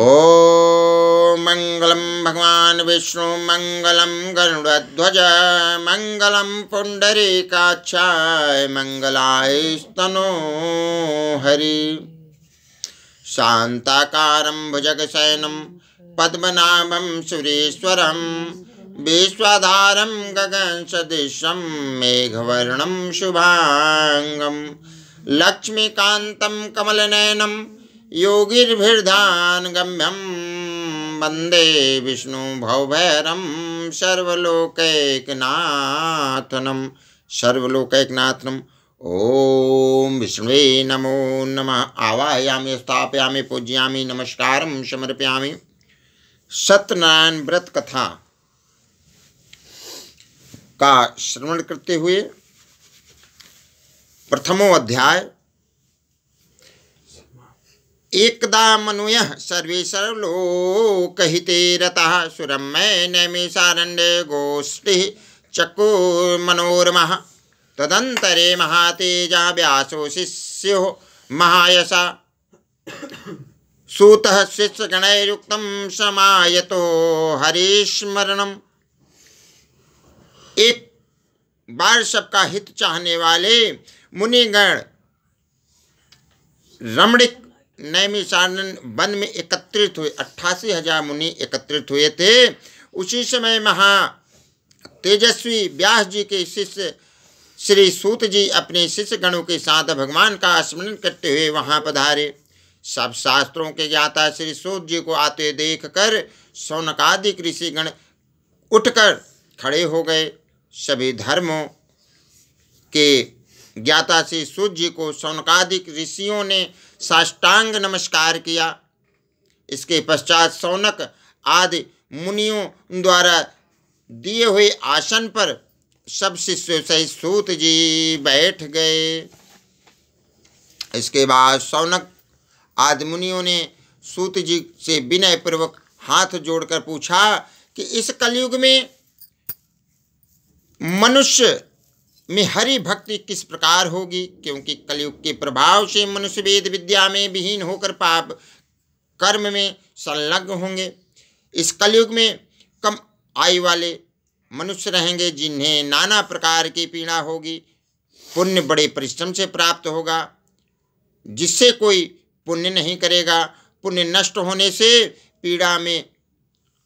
ॐ मङ्गलं भगवान् विष्णु मंगल गरुडध्वज मङ्गलं पुण्डरीकाक्षाय मङ्गलाय स्तनो हरि शान्ताकारं पद्मनाभम सुरेश्वर विश्वाधारम गगन गगनसदृशं मेघवर्णं शुभांगम लक्ष्मीकान्तं कमलनयनम योगिर्भिर्धान गम्यम वंदे विष्णु भवभैरम सर्वलोकैकनाथनम सर्वलोकैकनाथनम ओम विष्णुवे नमो नम आवाहयामि स्थापया पूजयामि नमस्कार समर्पयामि सत्यनारायण व्रत कथा का श्रवण करते हुए प्रथमो अध्याय एकदा मनुय सर्वेशलोकहिते रतः सुरम गोष्ठी नैमिषारण्य गोष्ठी तदंतरे महातेजा व्यासो शिष्यो महायसा सूत शिष्यगणयुक्त समायतो हरिस्मरण एक बार सबका हित चाहने वाले मुनिगण रमणिक नैमिषारण वन में एकत्रित हुए अट्ठासी हजार मुनि एकत्रित हुए थे उसी समय महा तेजस्वी व्यास जी के शिष्य श्री सूत जी अपने शिष्य गणों के साथ भगवान का स्मरण करते हुए वहाँ पधारे सब शास्त्रों के ज्ञाता श्री सूत जी को आते देख कर सौनकादिक ऋषिगण उठकर खड़े हो गए सभी धर्मों के ज्ञाता श्री सूर्य जी को सौनकादिक ऋषियों ने साष्टांग नमस्कार किया इसके पश्चात सौनक आदि मुनियों द्वारा दिए हुए आसन पर सब शिष्यों सहित सूत जी बैठ गए इसके बाद सौनक आदि मुनियों ने सूत जी से विनय पूर्वक हाथ जोड़कर पूछा कि इस कलयुग में मनुष्य में हरि भक्ति किस प्रकार होगी क्योंकि कलयुग के प्रभाव से मनुष्य वेद विद्या में विहीन होकर पाप कर्म में संलग्न होंगे इस कलयुग में कम आयु वाले मनुष्य रहेंगे जिन्हें नाना प्रकार की पीड़ा होगी पुण्य बड़े परिश्रम से प्राप्त होगा जिससे कोई पुण्य नहीं करेगा पुण्य नष्ट होने से पीड़ा में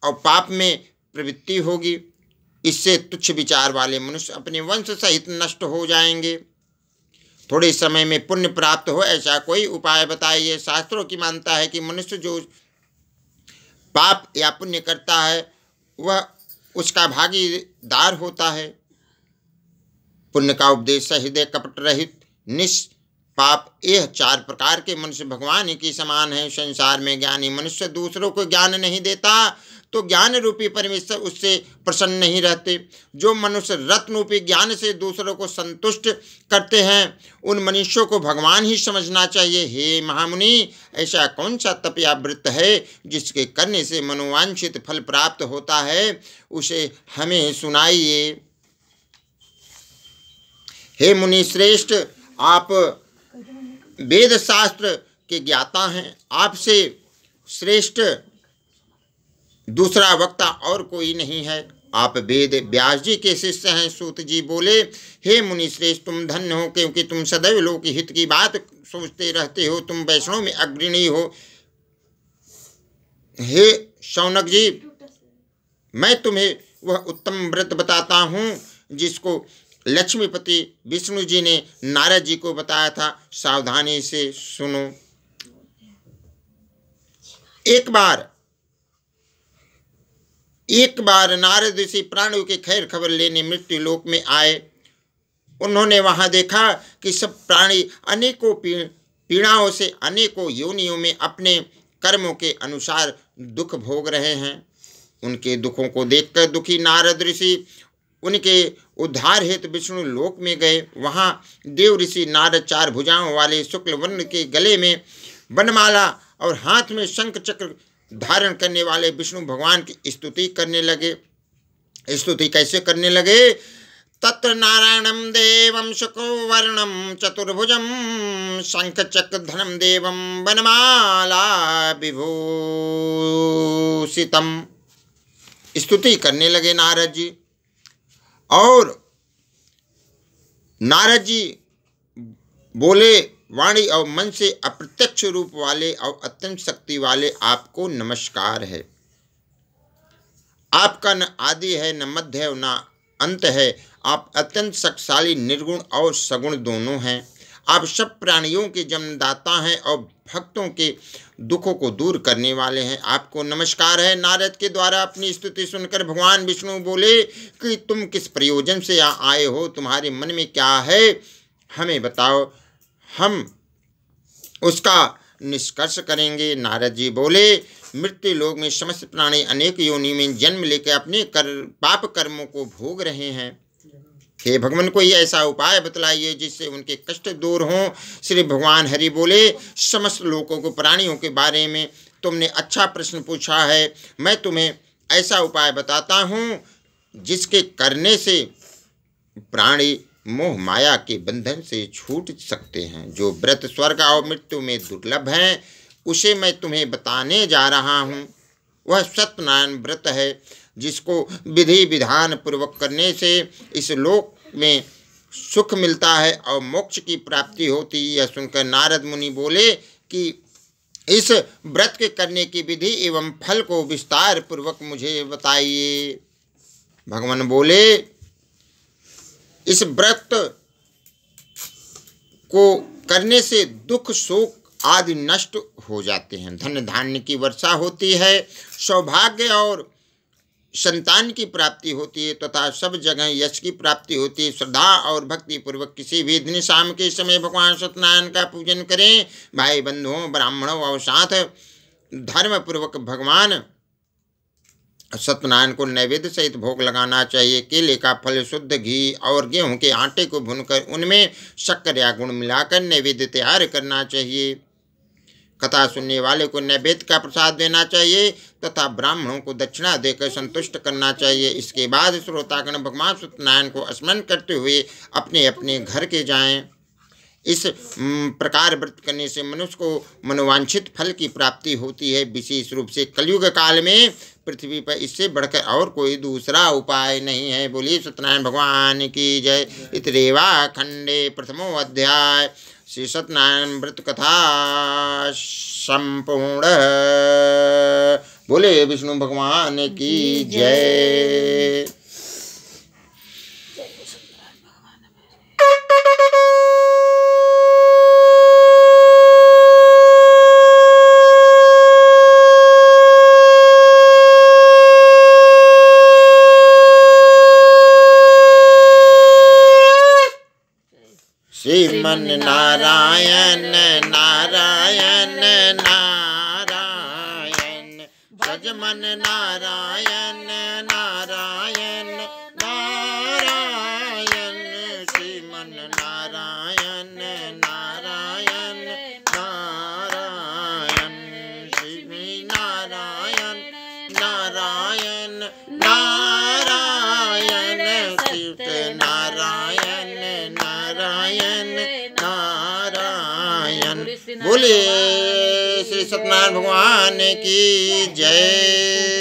और पाप में प्रवृत्ति होगी इससे तुच्छ विचार वाले मनुष्य अपने वंश सहित नष्ट हो जाएंगे थोड़े समय में पुण्य प्राप्त हो ऐसा कोई उपाय बताइए शास्त्रों की मानता है कि मनुष्य जो पाप या पुण्य करता है वह उसका भागीदार होता है पुण्य का उपदेश हृदय कपट रहित निष्ठ पाप यह चार प्रकार के मनुष्य भगवान के समान है संसार में ज्ञानी मनुष्य दूसरों को ज्ञान नहीं देता तो ज्ञान रूपी परमेश्वर उससे प्रसन्न नहीं रहते जो मनुष्य रत्न रूपी ज्ञान से दूसरों को संतुष्ट करते हैं उन मनुष्यों को भगवान ही समझना चाहिए हे महामुनि ऐसा कौन सा तपया वृत्त है जिसके करने से मनोवांछित फल प्राप्त होता है उसे हमें सुनाइए हे मुनि श्रेष्ठ आप वेद शास्त्र के ज्ञाता हैं आपसे श्रेष्ठ दूसरा वक्ता और कोई नहीं है आप वेद व्यास जी के शिष्य हैं सूत जी बोले हे मुनि श्रेष्ठ तुम धन्य हो क्योंकि तुम सदैव लोक हित की बात सोचते रहते हो तुम वैष्णव में अग्रणी हो हे शौनक जी मैं तुम्हें वह उत्तम व्रत बताता हूँ जिसको लक्ष्मीपति विष्णु जी ने नारद जी को बताया था सावधानी से सुनो एक बार एक बार नारद ऋषि प्राणु की खैर खबर लेने मृत्यु लोक में आए उन्होंने वहां देखा कि सब प्राणी अनेकों पीड़ाओं से अनेकों योनियों में अपने कर्मों के अनुसार दुख भोग रहे हैं उनके दुखों को देखकर दुखी नारद ऋषि उनके उद्धार हेतु विष्णु लोक में गए वहाँ देव ऋषि नारद चार भुजाओं वाले शुक्ल वर्ण के गले में वनमाला और हाथ में शंख चक्र धारण करने वाले विष्णु भगवान की स्तुति करने लगे स्तुति कैसे करने लगे तत्र वर्ण चतुर्भुज शंख चक्र धनम देव वनमाला विभूषितम स्तुति करने लगे नारद जी और नारद जी बोले वाणी और मन से अप्रत्यक्ष रूप वाले और अत्यंत शक्ति वाले आपको नमस्कार है आपका न आदि है न मध्य है न अंत है आप अत्यंत शक्तिशाली निर्गुण और सगुण दोनों हैं आप सब प्राणियों के जन्मदाता हैं और भक्तों के दुखों को दूर करने वाले हैं आपको नमस्कार है नारद के द्वारा अपनी स्तुति सुनकर भगवान विष्णु बोले कि तुम किस प्रयोजन से यहाँ आए हो तुम्हारे मन में क्या है हमें बताओ हम उसका निष्कर्ष करेंगे नारद जी बोले मृत्यु लोग में समस्त प्राणी अनेक योनि में जन्म लेकर अपने कर पाप कर्मों को भोग रहे हैं हे भगवान कोई ऐसा उपाय बतलाइए जिससे उनके कष्ट दूर हों श्री भगवान हरि बोले समस्त लोगों को प्राणियों के बारे में तुमने अच्छा प्रश्न पूछा है मैं तुम्हें ऐसा उपाय बताता हूँ जिसके करने से प्राणी मोह माया के बंधन से छूट सकते हैं जो व्रत स्वर्ग और मृत्यु में दुर्लभ हैं उसे मैं तुम्हें बताने जा रहा हूँ वह सत्यनारायण व्रत है जिसको विधि विधान पूर्वक करने से इस लोक में सुख मिलता है और मोक्ष की प्राप्ति होती है यह सुनकर नारद मुनि बोले कि इस व्रत के करने की विधि एवं फल को विस्तार पूर्वक मुझे बताइए भगवान बोले इस व्रत को करने से दुख शोक आदि नष्ट हो जाते हैं धन धान्य की वर्षा होती है सौभाग्य और संतान की प्राप्ति होती है तथा तो सब जगह यश की प्राप्ति होती है श्रद्धा और भक्ति पूर्वक किसी भी दिन शाम के समय भगवान सत्यनारायण का पूजन करें भाई बंधुओं ब्राह्मणों और साथ धर्म पूर्वक भगवान सत्यनारायण को नैवेद्य सहित भोग लगाना चाहिए केले का फल शुद्ध घी और गेहूं के आटे को भुनकर उनमें शक्कर या गुण मिलाकर नैवेद्य तैयार करना चाहिए कथा सुनने वाले को नैवेद्य का प्रसाद देना चाहिए तथा ब्राह्मणों को दक्षिणा देकर संतुष्ट करना चाहिए इसके बाद श्रोतागण भगवान सत्यनारायण को स्मरण करते हुए अपने अपने घर के जाएं इस प्रकार व्रत करने से मनुष्य को मनोवांछित फल की प्राप्ति होती है विशेष रूप से कलयुग काल में पृथ्वी पर इससे बढ़कर और कोई दूसरा उपाय नहीं है बोलिए सत्यनारायण भगवान की जय इतरेवा खंडे प्रथमो अध्याय श्री सत्यनारायण व्रत कथा संपूर्ण बोले विष्णु भगवान की जय भगवान नारायण नारायण नारायण भज मन नारायण नारायण नारायण श्री मन नारायण नारायण नारायण श्री नारायण नारायण बोलिए श्री सत्यनारायण भगवान की जय